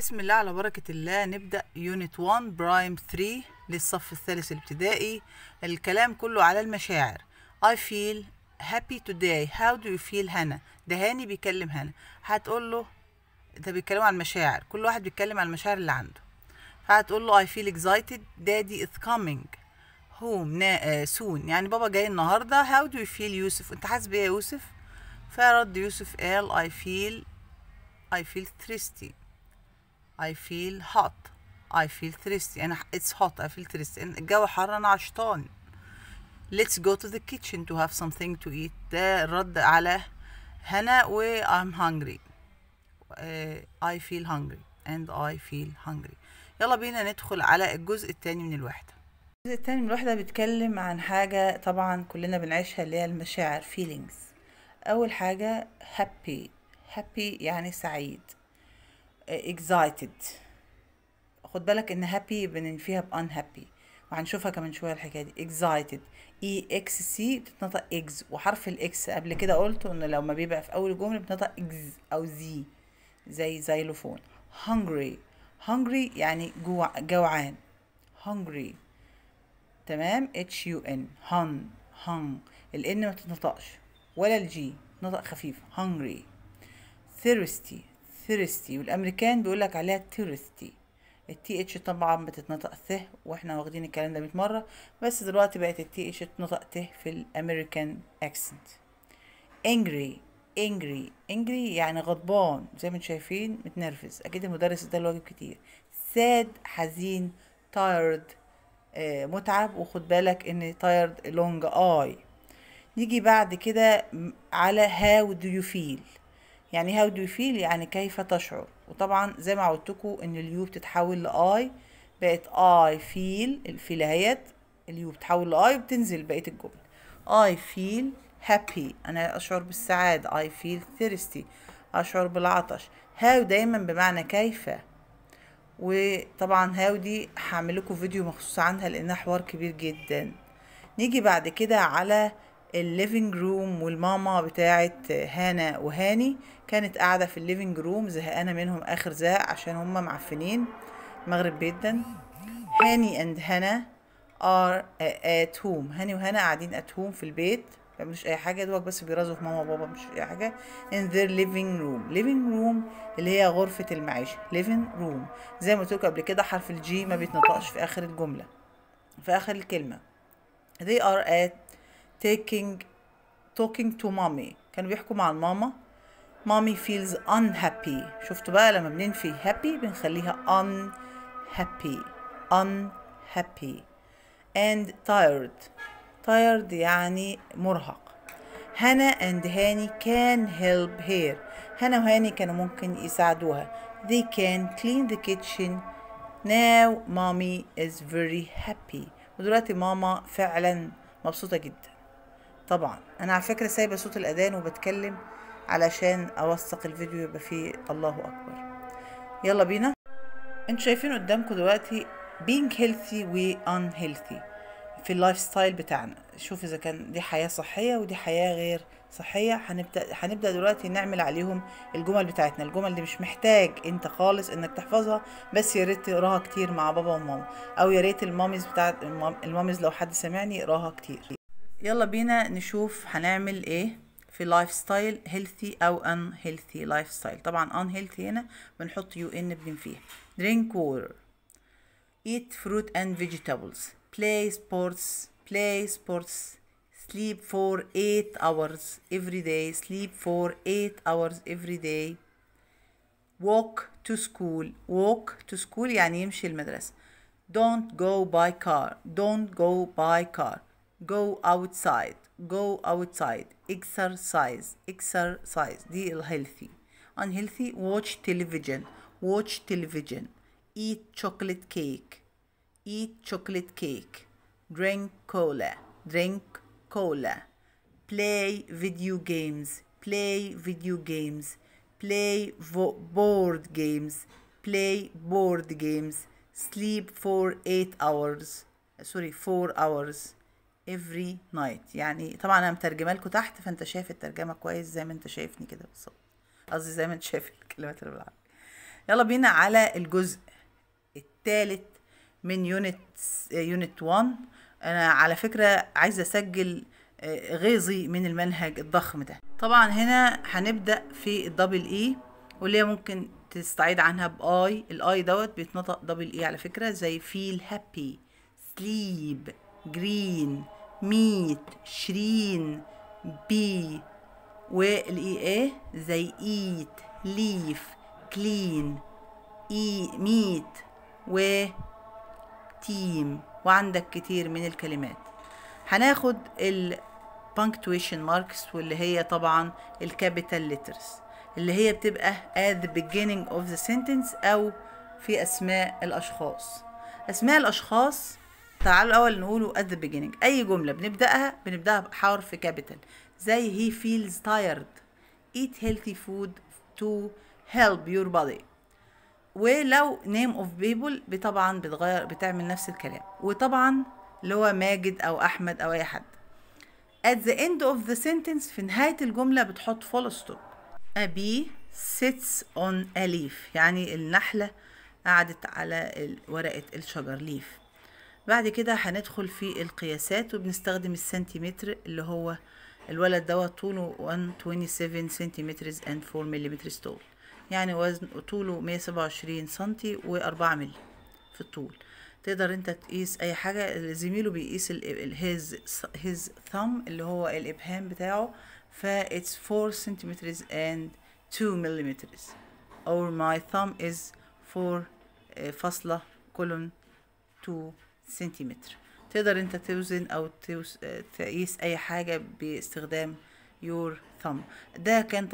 بسم الله على بركة الله نبدأ يونت 1 برايم 3 للصف الثالث الابتدائي الكلام كله على المشاعر I feel happy today how do you feel هنا ده هاني بيكلم هنا هتقول له ده بيتكلموا عن المشاعر كل واحد بيتكلم عن المشاعر اللي عنده هتقول له I feel excited daddy is coming home نا... آه، soon يعني بابا جاي النهارده how do you feel يوسف انت حاسس بايه يا يوسف فرد يوسف قال I feel I feel thirsty I feel hot I feel thirsty أنا it's hot I feel thirsty الجو حر أنا عشطان Let's go to the kitchen to have something to eat ده الرد على هنا و I'm hungry uh, I feel hungry and I feel hungry يلا بينا ندخل على الجزء الثاني من الوحدة الجزء الثاني من الوحدة بيتكلم عن حاجة طبعا كلنا بنعيشها اللي هي المشاعر feelings أول حاجة happy happy يعني سعيد اكزايتد خد بالك ان هابي بننفيها بان هابي وهنشوفها كمان شويه الحكايه دي اكزايتد اي اكس سي بتتنطق اكس وحرف الاكس قبل كده قلت انه لو ما بيبقى في اول جمله بتنطق اكس او زي زي زيلوفون هانجري هانجري يعني جوع جوعان هانجري تمام اتش يو ان هن هان الان ما تتنطقش ولا الجي نطق خفيف هانجري thirsty ثيرستي والامريكان بيقول لك عليها تيرستي التي اتش طبعا بتتنطق ت واحنا واخدين الكلام ده 100 مره بس دلوقتي بقت التي اتش تنطق ت في الامريكان اكسنت انجري انجري انجري يعني غضبان زي ما انتم شايفين متنرفز اكيد المدرس ده الواجب كتير ساد حزين تايرد آه، متعب وخد بالك ان تايرد لونج اي نيجي بعد كده على هاو دو يو فيل يعني هاو دو فيل يعني كيف تشعر وطبعا زي ما عودتكم ان اليو بتتحول لاي بقت اي فيل الفيل اهيت اليو بتتحول لاي وبتنزل بقيه الجمله اي فيل هابي انا اشعر بالسعاده اي فيل ثيرستي اشعر بالعطش هاو دايما بمعنى كيف وطبعا هاو دي هعمل لكم فيديو مخصوص عنها لانها حوار كبير جدا نيجي بعد كده على الليفينج روم والماما بتاعت هانا وهاني كانت قاعده في الليفينج روم زهقانه منهم اخر زهق عشان هما معفنين مغرب جدا هاني اند هانا ار ات هوم هاني وهانا قاعدين ات هوم في البيت مش اي حاجه دوك بس بيرازوا في ماما وبابا مش اي حاجه in their living room living room اللي هي غرفه المعيشه living room زي ما قلت لكم قبل كده حرف الجي ما بيتنطقش في اخر الجمله في اخر الكلمه they are at taking talking to mommy كانوا بيحكوا مع الماما mommy feels unhappy شفتوا بقى لما بننفي happy بنخليها unhappy unhappy and tired tired يعني مرهق هنا and هاني can help her هنا وهاني كانوا ممكن يساعدوها they can clean the kitchen now mommy is very happy ودلوقتي ماما فعلا مبسوطة جدا طبعا انا على فكره سايبه صوت الاذان وبتكلم علشان اوثق الفيديو يبقى فيه الله اكبر يلا بينا انتوا شايفين قدامكم دلوقتي being healthy و unhealthy في اللايف ستايل بتاعنا شوف اذا كان دي حياه صحيه ودي حياه غير صحيه هنبدا هنبدا دلوقتي نعمل عليهم الجمل بتاعتنا الجمل دي مش محتاج انت خالص انك تحفظها بس يا ريت تقراها كتير مع بابا وماما او يا ريت الماميز بتاعت الماميز لو حد سمعني يقراها كتير يلا بينا نشوف هنعمل ايه في لايف ستايل هيلثي او ان هيلثي لايف ستايل طبعا ان هيلثي هنا بنحط يو ان بنفيها درينك وور eat fruit and vegetables play sports play sports sleep for 8 hours every day sleep for 8 hours every day walk to school walk to school يعني يمشي المدرسة don't go by car don't go by car go outside go outside exercise exercise Deal healthy. unhealthy watch television watch television eat chocolate cake eat chocolate cake drink cola drink cola play video games play video games play board games play board games sleep for 8 hours sorry 4 hours every night يعني طبعا انا مترجمه لكم تحت فانت شايف الترجمه كويس زي ما انت شايفني كده بالظبط قصدي زي ما انت شايف الكلمات اللي بالعربي يلا بينا على الجزء الثالث من يونت يونت 1 انا على فكره عايزه اسجل آه، غيظي من المنهج الضخم ده طبعا هنا هنبدا في الدبل اي e، واللي هي ممكن تستعيد عنها باي الاي دوت بيتنطق دبل اي e على فكره زي فيل هابي سليب جرين ميت شرين بي والاي ايه زي ايت ليف كلين اي ميت و تيم وعندك كتير من الكلمات هناخد punctuation ماركس واللي هي طبعا الكابيتال ليترز اللي هي بتبقى at the beginning of the sentence او في اسماء الاشخاص اسماء الاشخاص تعالوا الاول نقوله at the beginning اي جمله بنبداها بنبداها بحرف كابيتال زي he feels tired eat healthy food to help your body ولو name of people طبعا بتغير بتعمل نفس الكلام وطبعا اللي هو ماجد او احمد او اي حد at the end of the sentence في نهاية الجملة بتحط full stop a bee sits on a leaf يعني النحلة قعدت على ورقة الشجر leaf بعد كده هندخل في القياسات وبنستخدم السنتيمتر اللي هو الولد دوت طوله 127 سنتيمتر and 4 ملم طول يعني وزن طوله 127 سنتي و4 ملم في الطول تقدر انت تقيس اي حاجة زميله بيقيس his, his thumb اللي هو الابهام بتاعه ف it's 4 سنتيمتر and 2 ملم or my thumb is 4 آه، فاصلة كولون 2 سنتيمتر تقدر انت توزن او آه، تقيس اي حاجة باستخدام يور ثم ده كان